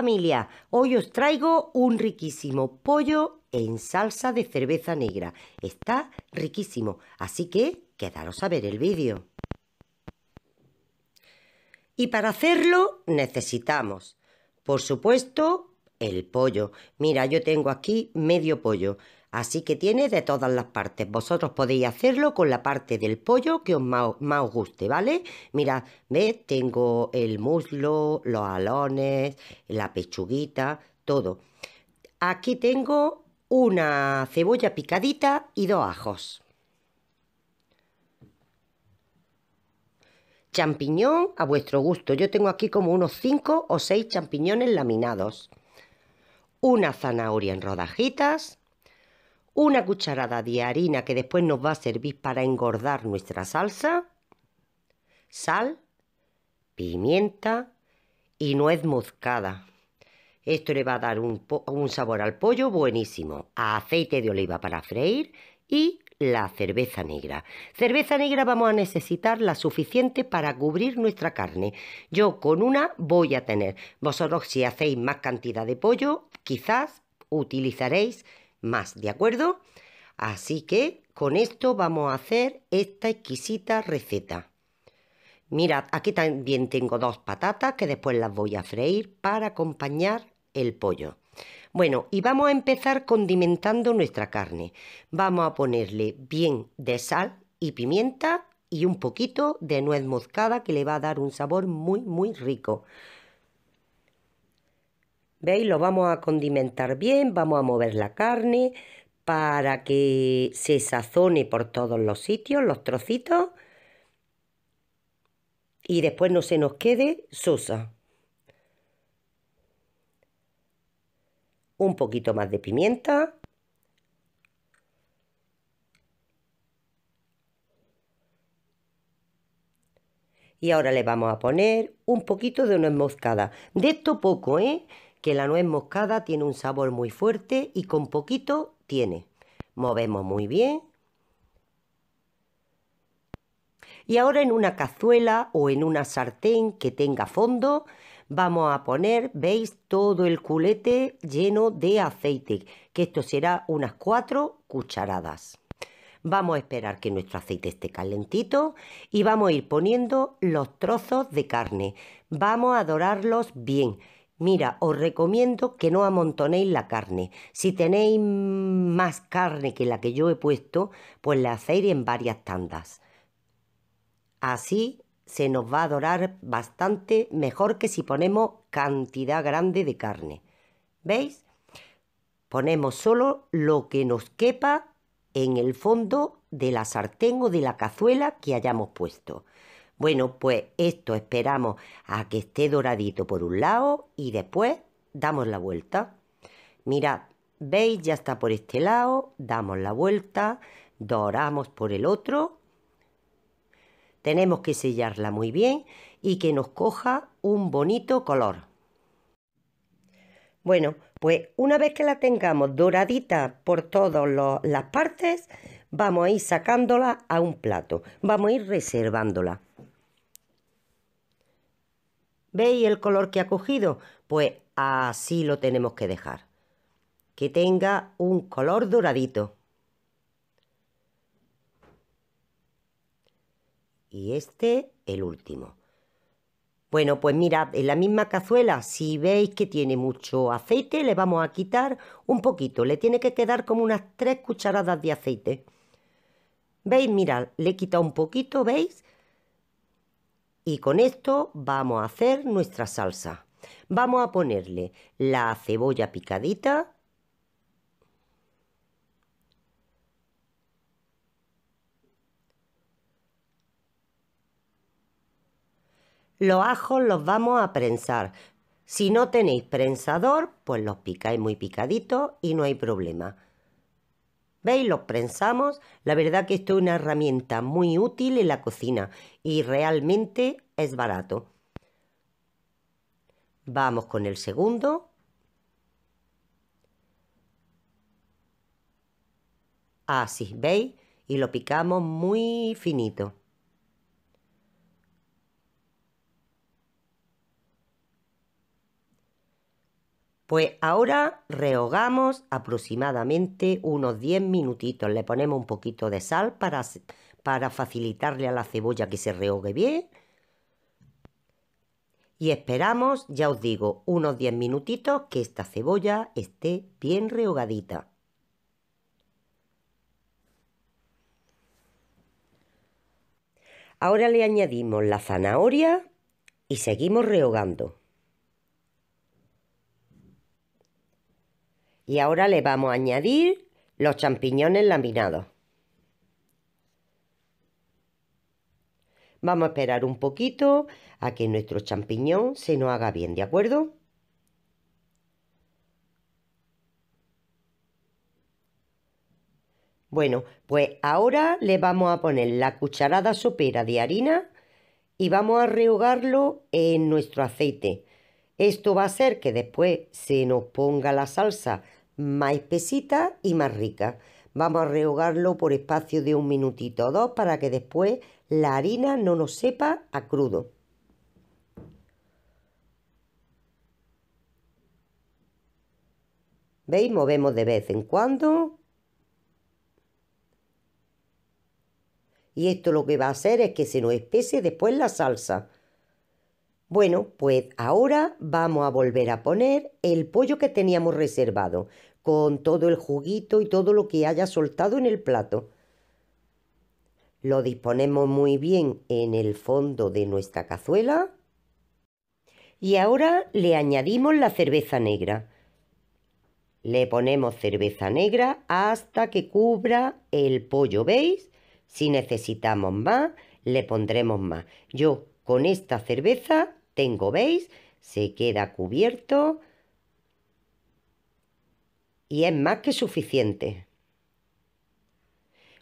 familia, hoy os traigo un riquísimo pollo en salsa de cerveza negra. Está riquísimo, así que quedaros a ver el vídeo. Y para hacerlo necesitamos, por supuesto, el pollo. Mira, yo tengo aquí medio pollo. Así que tiene de todas las partes. Vosotros podéis hacerlo con la parte del pollo que os más, os guste, ¿vale? Mira, ¿ves? Tengo el muslo, los alones, la pechuguita, todo. Aquí tengo una cebolla picadita y dos ajos. Champiñón a vuestro gusto. Yo tengo aquí como unos 5 o 6 champiñones laminados una zanahoria en rodajitas, una cucharada de harina que después nos va a servir para engordar nuestra salsa, sal, pimienta y nuez moscada. Esto le va a dar un, sabor al pollo buenísimo. aceite de oliva para freír y la cerveza negra. Cerveza negra vamos a necesitar la suficiente para cubrir nuestra carne. Yo con una voy a tener. Vosotros si hacéis más cantidad de pollo, quizás utilizaréis más, ¿de acuerdo? Así que con esto vamos a hacer esta exquisita receta. Mirad, aquí también tengo dos patatas que después las voy a freír para acompañar el pollo. Bueno, y vamos a empezar condimentando nuestra carne. Vamos a ponerle bien de sal y pimienta y un poquito de nuez moscada que le va a dar un sabor muy, muy rico. ¿Veis? Lo vamos a condimentar bien, vamos a mover la carne para que se sazone por todos los sitios, los trocitos, y después no se nos quede sosa. un poquito más de pimienta. Y ahora le vamos a poner un poquito de nuez moscada. De esto poco, ¿eh? Que la nuez moscada tiene un sabor muy fuerte y con poquito tiene. Movemos muy bien. Y ahora en una cazuela o en una sartén que tenga fondo Vamos a poner, veis, todo el culete lleno de aceite, que esto será unas 4 cucharadas. Vamos a esperar que nuestro aceite esté calentito y vamos a ir poniendo los trozos de carne. Vamos a dorarlos bien. Mira, os recomiendo que no amontonéis la carne. Si tenéis más carne que la que yo he puesto, pues la hacéis en varias tandas. Así se nos va a dorar bastante mejor que si ponemos cantidad grande de carne. ¿Veis? Ponemos solo lo que nos quepa en el fondo de la sartén o de la cazuela que hayamos puesto. Bueno, pues esto esperamos a que esté doradito por un lado y después damos la vuelta. Mirad, veis, ya está por este lado, damos la vuelta, doramos por el otro tenemos que sellarla muy bien y que nos coja un bonito color. Bueno, pues una vez que la tengamos doradita por todas las partes, vamos a ir sacándola a un plato. Vamos a ir reservándola. ¿Veis el color que ha cogido? Pues así lo tenemos que dejar. Que tenga un color doradito. y este el último. Bueno, pues mira, en la misma cazuela, si veis que tiene mucho aceite, le vamos a quitar un poquito. Le tiene que quedar como unas tres cucharadas de aceite. ¿Veis? Mirad, le he quitado un poquito, ¿veis? Y con esto vamos a hacer nuestra salsa. Vamos a ponerle la cebolla picadita, Los ajos los vamos a prensar. Si no tenéis prensador, pues los picáis muy picaditos y no hay problema. ¿Veis? Los prensamos. La verdad que esto es una herramienta muy útil en la cocina y realmente es barato. Vamos con el segundo. Así, ah, ¿veis? Y lo picamos muy finito. Pues ahora rehogamos aproximadamente unos 10 minutitos. Le ponemos un poquito de sal para, facilitarle a la cebolla que se rehogue bien. Y esperamos, ya os digo, unos 10 minutitos que esta cebolla esté bien rehogadita. Ahora le añadimos la zanahoria y seguimos rehogando. Y ahora le vamos a añadir los champiñones laminados. Vamos a esperar un poquito a que nuestro champiñón se nos haga bien, ¿de acuerdo? Bueno, pues ahora le vamos a poner la cucharada sopera de harina y vamos a rehogarlo en nuestro aceite. Esto va a hacer que después se nos ponga la salsa más espesita y más rica. Vamos a rehogarlo por espacio de un minutito o dos para que después la harina no nos sepa a crudo. ¿Veis? Movemos de vez en cuando. Y esto lo que va a hacer es que se nos espese después la salsa. Bueno, pues ahora vamos a volver a poner el pollo que teníamos reservado, con todo el juguito y todo lo que haya soltado en el plato. Lo disponemos muy bien en el fondo de nuestra cazuela. Y ahora le añadimos la cerveza negra. Le ponemos cerveza negra hasta que cubra el pollo, ¿veis? Si necesitamos más, le pondremos más. Yo con esta cerveza tengo, ¿veis? Se queda cubierto y es más que suficiente.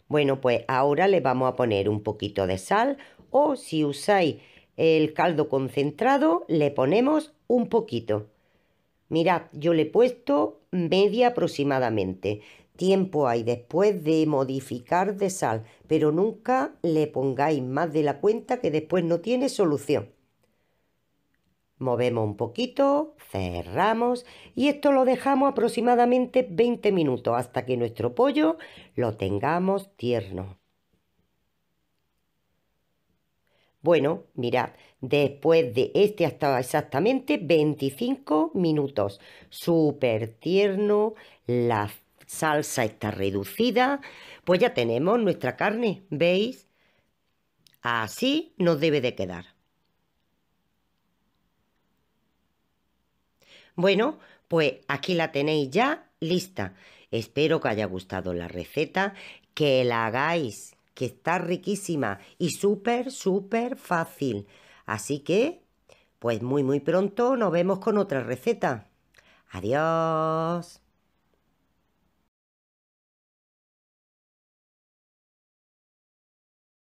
Bueno, pues ahora le vamos a poner un poquito de sal o si usáis el caldo concentrado le ponemos un poquito. Mirad, yo le he puesto media aproximadamente. Tiempo hay después de modificar de sal, pero nunca le pongáis más de la cuenta que después no tiene solución. Movemos un poquito, cerramos y esto lo dejamos aproximadamente 20 minutos hasta que nuestro pollo lo tengamos tierno. Bueno, mirad, después de este hasta exactamente 25 minutos, súper tierno, la salsa está reducida, pues ya tenemos nuestra carne, ¿veis? Así nos debe de quedar. Bueno, pues aquí la tenéis ya lista. Espero que haya gustado la receta, que la hagáis, que está riquísima y súper, súper fácil. Así que, pues muy, muy pronto nos vemos con otra receta. Adiós.